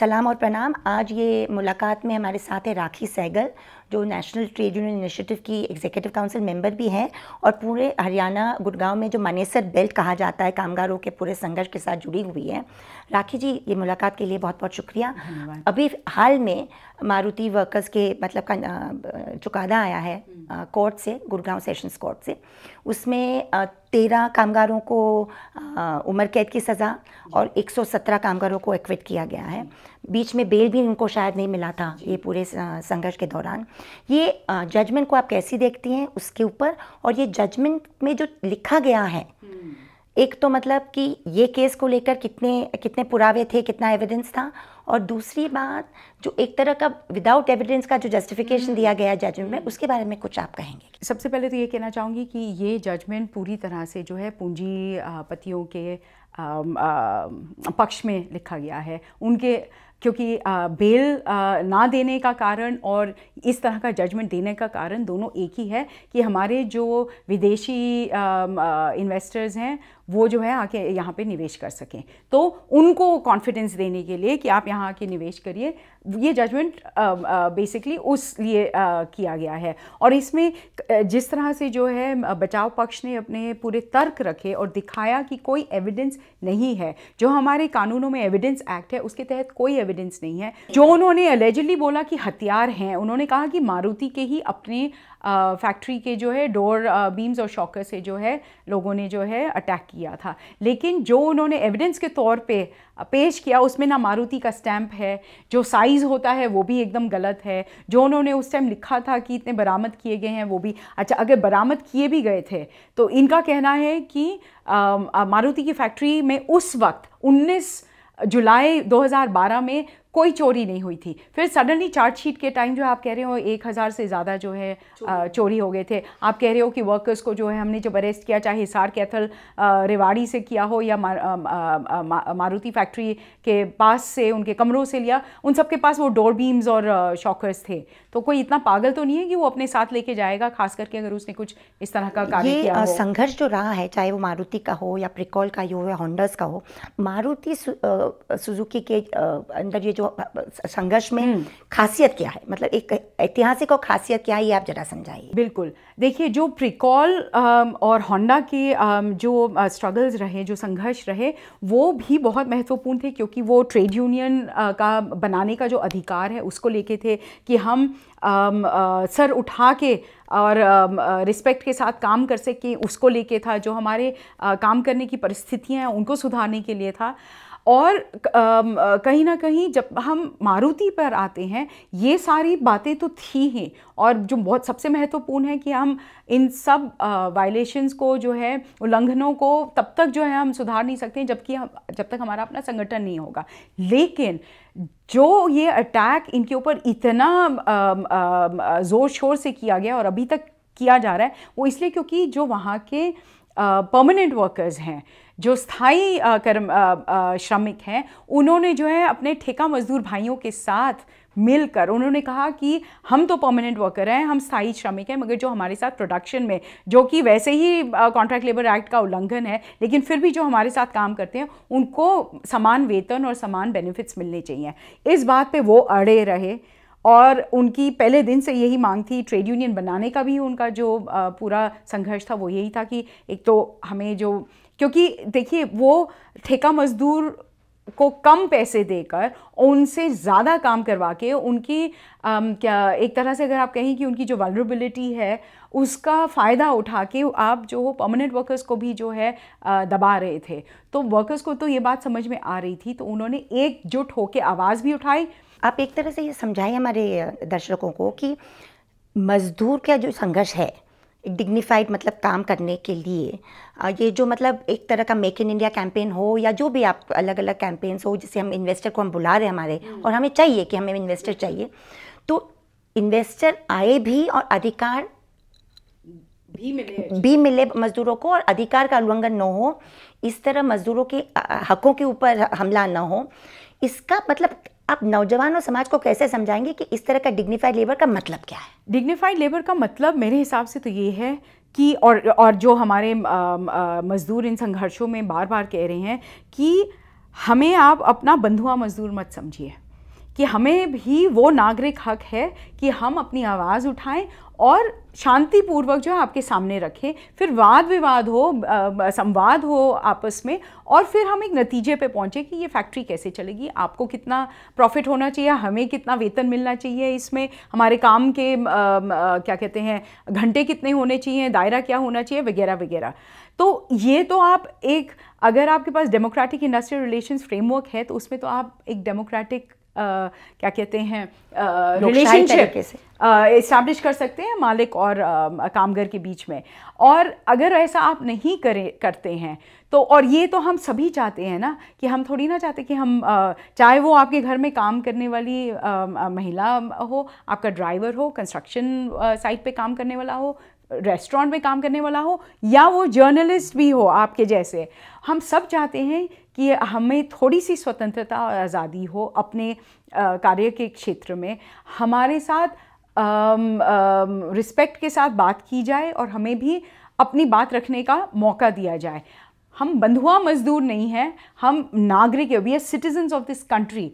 सलाम और प्रणाम आज ये मुलाकात में हमारे साथ है राखी सहगल जो नेशनल ट्रेड यूनियन इनिशिएटिव की एग्जीक्यूटिव काउंसिल मेंबर भी हैं और पूरे हरियाणा गुड़गांव में जो मानेसर बेल्ट कहा जाता है कामगारों के पूरे संघर्ष के साथ जुड़ी हुई है राखी जी ये मुलाकात के लिए बहुत बहुत शुक्रिया अभी हाल में मारुति वर्कर्स के मतलब का चुकादा आया है हम्म। कोर्ट से गुड़गांव सेशंस कोर्ट से उसमें तेरह कामगारों को उम्र कैद की सज़ा और 117 कामगारों को एक्विट किया गया है बीच में बेल भी उनको शायद नहीं मिला था ये पूरे संघर्ष के दौरान ये जजमेंट को आप कैसी देखती हैं उसके ऊपर और ये जजमेंट में जो लिखा गया है हम्म। एक तो मतलब कि ये केस को लेकर कितने कितने पुरावे थे कितना एविडेंस था और दूसरी बात जो एक तरह का विदाउट एविडेंस का जो जस्टिफिकेशन दिया गया जजमेंट में उसके बारे में कुछ आप कहेंगे सबसे पहले तो ये कहना चाहूँगी कि ये जजमेंट पूरी तरह से जो है पूंजीपतियों के पक्ष में लिखा गया है उनके क्योंकि बेल ना देने का कारण और इस तरह का जजमेंट देने का कारण दोनों एक ही है कि हमारे जो विदेशी इन्वेस्टर्स हैं वो जो है आके यहाँ पे निवेश कर सकें तो उनको कॉन्फिडेंस देने के लिए कि आप यहाँ आके निवेश करिए ये जजमेंट बेसिकली उस लिए आ, किया गया है और इसमें जिस तरह से जो है बचाव पक्ष ने अपने पूरे तर्क रखे और दिखाया कि कोई एविडेंस नहीं है जो हमारे कानूनों में एविडेंस एक्ट है उसके तहत कोई एविडेंस नहीं है जो उन्होंने अलेजली बोला कि हथियार हैं उन्होंने कहा कि मारुति के ही अपने फैक्ट्री के जो है डोर बीम्स और शॉकर से जो है लोगों ने जो है अटैक किया था लेकिन जो उन्होंने एविडेंस के तौर पे पेश किया उसमें ना मारुति का स्टैम्प है जो साइज़ होता है वो भी एकदम गलत है जो उन्होंने उस टाइम लिखा था कि इतने बरामद किए गए हैं वो भी अच्छा अगर बरामद किए भी गए थे तो इनका कहना है कि मारुति की फैक्ट्री में उस वक्त उन्नीस जुलाई 2012 में कोई चोरी नहीं हुई थी फिर सडनली चार्जशीट के टाइम जो आप कह रहे हो एक हज़ार से ज़्यादा जो है चोरी, चोरी हो गए थे आप कह रहे हो कि वर्कर्स को जो है हमने जब अरेस्ट किया चाहे हिसार कैथल रेवाड़ी से किया हो या मारुति फैक्ट्री के पास से उनके कमरों से लिया उन सबके पास वो डोर बीम्स और शॉकर्स थे तो कोई इतना पागल तो नहीं है कि वो अपने साथ लेके जाएगा खास करके अगर उसने कुछ इस तरह का कार्य किया संघर्ष जो रहा है चाहे वो मारुति का हो या प्रिकॉल का हो या होंडर्स का हो मारुति सुजुकी के अंदर ये जो संघर्ष में हम्म। खासियत क्या है मतलब एक ऐतिहासिक और खासियत क्या है ये आप जरा समझाइए बिल्कुल देखिए जो प्रिकॉल और होंडा के जो स्ट्रगल्स रहे जो संघर्ष रहे वो भी बहुत महत्वपूर्ण थे क्योंकि वो ट्रेड यूनियन का बनाने का जो अधिकार है उसको लेके थे कि हम सर उठा के और रिस्पेक्ट के साथ काम कर सके उसको लेके था जो हमारे काम करने की परिस्थितियाँ हैं उनको सुधारने के लिए था और कहीं ना कहीं जब हम मारुति पर आते हैं ये सारी बातें तो थी ही और जो बहुत सबसे महत्वपूर्ण है कि हम इन सब वायलेशंस को जो है उल्लंघनों को तब तक जो है हम सुधार नहीं सकते जबकि हम जब तक हमारा अपना संगठन नहीं होगा लेकिन जो ये अटैक इनके ऊपर इतना ज़ोर शोर से किया गया और अभी तक किया जा रहा है वो इसलिए क्योंकि जो वहाँ के परमानेंट वर्कर्स हैं जो स्थाई कर्म श्रमिक हैं उन्होंने जो है अपने ठेका मजदूर भाइयों के साथ मिलकर उन्होंने कहा कि हम तो परमानेंट वर्कर हैं हम स्थायी श्रमिक हैं मगर जो हमारे साथ प्रोडक्शन में जो कि वैसे ही कॉन्ट्रैक्ट लेबर एक्ट का उल्लंघन है लेकिन फिर भी जो हमारे साथ काम करते हैं उनको समान वेतन और समान बेनिफिट्स मिलने चाहिए इस बात पे वो अड़े रहे और उनकी पहले दिन से यही मांग थी ट्रेड यूनियन बनाने का भी उनका जो पूरा संघर्ष था वो यही था कि एक तो हमें जो क्योंकि देखिए वो ठेका मजदूर को कम पैसे देकर उनसे ज़्यादा काम करवा के उनकी आम, क्या एक तरह से अगर आप कहें कि उनकी जो वालबिलिटी है उसका फ़ायदा उठा के आप जो हो परमानेंट वर्कर्स को भी जो है दबा रहे थे तो वर्कर्स को तो ये बात समझ में आ रही थी तो उन्होंने एकजुट होकर आवाज़ भी उठाई आप एक तरह से ये समझाएं हमारे दर्शकों को कि मज़दूर का जो संघर्ष है डिग्निफाइड मतलब काम करने के लिए ये जो मतलब एक तरह का मेक इन इंडिया कैंपेन हो या जो भी आप अलग अलग कैंपेन्स हो जिसे हम इन्वेस्टर को हम बुला रहे हैं हमारे हम्म। और हमें चाहिए कि हमें इन्वेस्टर चाहिए तो इन्वेस्टर आए भी और अधिकार भी मिले भी मिले मजदूरों को और अधिकार का उल्लंघन न हो इस तरह मजदूरों के हकों के ऊपर हमला न हो इसका मतलब आप नौजवान और समाज को कैसे समझाएंगे कि इस तरह का डिग्निफाइड लेबर का मतलब क्या है डिग्निफाइड लेबर का मतलब मेरे हिसाब से तो ये है कि और और जो हमारे मज़दूर इन संघर्षों में बार बार कह रहे हैं कि हमें आप अपना बंधुआ मज़दूर मत समझिए कि हमें भी वो नागरिक हक है कि हम अपनी आवाज़ उठाएं और शांतिपूर्वक जो है आपके सामने रखें फिर वाद विवाद हो संवाद हो आपस में और फिर हम एक नतीजे पे पहुँचे कि ये फैक्ट्री कैसे चलेगी आपको कितना प्रॉफिट होना चाहिए हमें कितना वेतन मिलना चाहिए इसमें हमारे काम के आ, आ, क्या कहते हैं घंटे कितने होने चाहिए दायरा क्या होना चाहिए वगैरह वगैरह तो ये तो आप एक अगर आपके पास डेमोक्रेटिक इंडस्ट्रियल रिलेशंस फ्रेमवर्क है तो उसमें तो आप एक डेमोक्रेटिक क्या कहते हैं रिलेशनशिप इस्टेब्लिश कर सकते हैं मालिक और कामगर के बीच में और अगर ऐसा आप नहीं करें करते हैं तो और ये तो हम सभी चाहते हैं ना कि हम थोड़ी ना चाहते कि हम चाहे वो आपके घर में काम करने वाली महिला हो आपका ड्राइवर हो कंस्ट्रक्शन साइट पे काम करने वाला हो रेस्टोरेंट में काम करने वाला हो या वो जर्नलिस्ट भी हो आपके जैसे हम सब चाहते हैं कि हमें थोड़ी सी स्वतंत्रता और आज़ादी हो अपने कार्य के क्षेत्र में हमारे साथ रिस्पेक्ट के साथ बात की जाए और हमें भी अपनी बात रखने का मौका दिया जाए हम बंधुआ मजदूर नहीं हैं हम नागरिक we are citizens of this country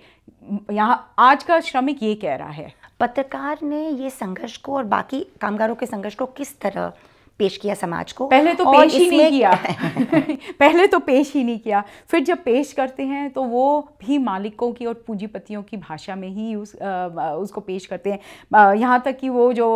यहाँ आज का श्रमिक ये कह रहा है पत्रकार ने ये संघर्ष को और बाकी कामगारों के संघर्ष को किस तरह पेश किया समाज को पहले तो पेश ही नहीं किया पहले तो पेश ही नहीं किया फिर जब पेश करते हैं तो वो भी मालिकों की और पूंजीपतियों की भाषा में ही उस आ, उसको पेश करते हैं यहाँ तक कि वो जो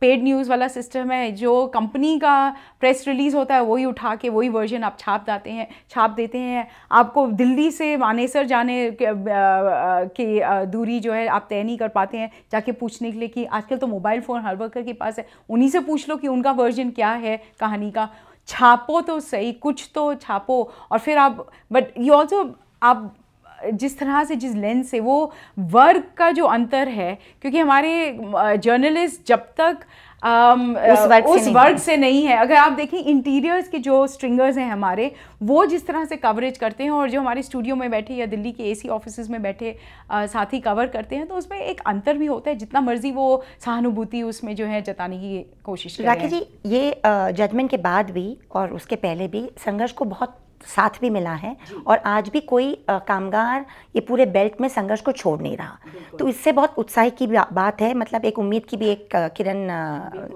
पेड न्यूज़ वाला सिस्टम है जो कंपनी का प्रेस रिलीज़ होता है वही उठा के वही वर्जन आप छाप जाते हैं छाप देते हैं आपको दिल्ली से मानेसर जाने की दूरी जो है आप तय नहीं कर पाते हैं जाके पूछने के लिए कि आजकल तो मोबाइल फ़ोन हर वर्कर के पास है उन्हीं से पूछ लो कि उनका वर्जन क्या क्या है कहानी का छापो तो सही कुछ तो छापो और फिर आप बट यू ऑल्सो आप जिस तरह से जिस लेंस से वो वर्ग का जो अंतर है क्योंकि हमारे जर्नलिस्ट जब तक आम, उस वर्ग उस से वर्ग से नहीं है अगर आप देखें इंटीरियर्स के जो स्ट्रिंगर्स हैं हमारे वो जिस तरह से कवरेज करते हैं और जो हमारे स्टूडियो में बैठे या दिल्ली के एसी ऑफिस में बैठे साथी कवर करते हैं तो उसमें एक अंतर भी होता है जितना मर्जी वो सहानुभूति उसमें जो है जताने की कोशिश राखी जी ये जजमेंट के बाद भी और उसके पहले भी संघर्ष को बहुत साथ भी मिला है और आज भी कोई कामगार ये पूरे बेल्ट में संघर्ष को छोड़ नहीं रहा तो इससे बहुत उत्साह की बात है मतलब एक उम्मीद की भी एक किरण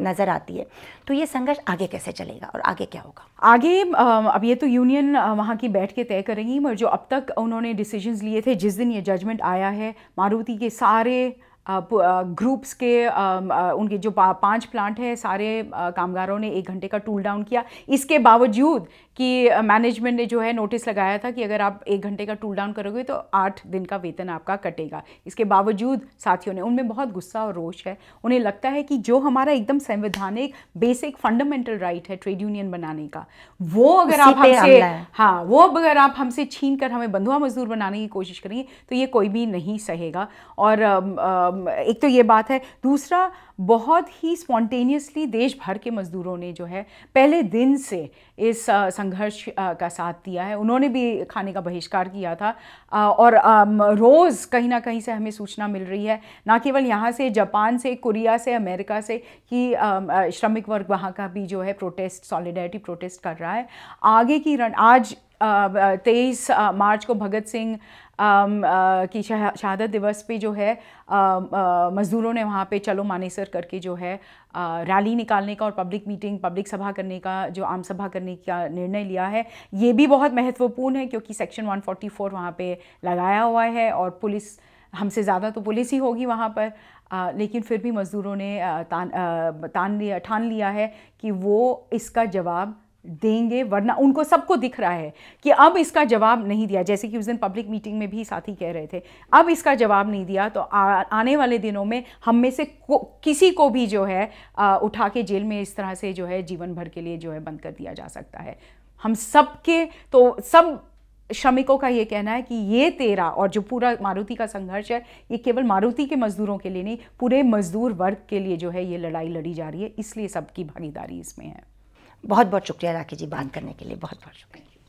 नज़र आती है तो ये संघर्ष आगे कैसे चलेगा और आगे क्या होगा आगे अब ये तो यूनियन वहाँ की बैठ के तय करेंगी मगर जो अब तक उन्होंने डिसीजन लिए थे जिस दिन ये जजमेंट आया है मारुति के सारे ग्रुप्स के उनके जो पांच प्लांट है सारे कामगारों ने एक घंटे का टूल डाउन किया इसके बावजूद कि मैनेजमेंट ने जो है नोटिस लगाया था कि अगर आप एक घंटे का टूल डाउन करोगे तो आठ दिन का वेतन आपका कटेगा इसके बावजूद साथियों ने उनमें बहुत गुस्सा और रोष है उन्हें लगता है कि जो हमारा एकदम संवैधानिक बेसिक फंडामेंटल राइट है ट्रेड यूनियन बनाने का वो अगर आप हमसे हाँ वो अगर आप हमसे छीन कर हमें बंधुआ मजदूर बनाने की कोशिश करेंगे तो ये कोई भी नहीं सहेगा और आ, आ, एक तो ये बात है दूसरा बहुत ही स्पॉन्टेनियसली देश भर के मज़दूरों ने जो है पहले दिन से इस संघर्ष का साथ दिया है उन्होंने भी खाने का बहिष्कार किया था और रोज़ कहीं ना कहीं से हमें सूचना मिल रही है ना केवल यहाँ से जापान से कोरिया से अमेरिका से कि श्रमिक वर्ग वहाँ का भी जो है प्रोटेस्ट सॉलिडरिटी प्रोटेस्ट कर रहा है आगे की रण आज तेईस मार्च को भगत सिंह की शहादत दिवस पे जो है मज़दूरों ने वहाँ पे चलो मानेसर करके जो है रैली निकालने का और पब्लिक मीटिंग पब्लिक सभा करने का जो आम सभा करने का निर्णय लिया है ये भी बहुत महत्वपूर्ण है क्योंकि सेक्शन 144 वहाँ पर लगाया हुआ है और पुलिस हमसे ज़्यादा तो पुलिस ही होगी वहाँ पर आ, लेकिन फिर भी मज़दूरों ने तान आ, तान लिया ठान लिया है कि वो इसका जवाब देंगे वरना उनको सबको दिख रहा है कि अब इसका जवाब नहीं दिया जैसे कि उस दिन पब्लिक मीटिंग में भी साथी कह रहे थे अब इसका जवाब नहीं दिया तो आ, आने वाले दिनों में हम में से को, किसी को भी जो है आ, उठा के जेल में इस तरह से जो है जीवन भर के लिए जो है बंद कर दिया जा सकता है हम सबके तो सब श्रमिकों का ये कहना है कि ये तेरा और जो पूरा मारुति का संघर्ष है ये केवल मारुति के मजदूरों के लिए नहीं पूरे मजदूर वर्ग के लिए जो है ये लड़ाई लड़ी जा रही है इसलिए सबकी भागीदारी इसमें है बहुत बहुत शुक्रिया राखी जी बात करने के लिए बहुत बहुत शुक्रिया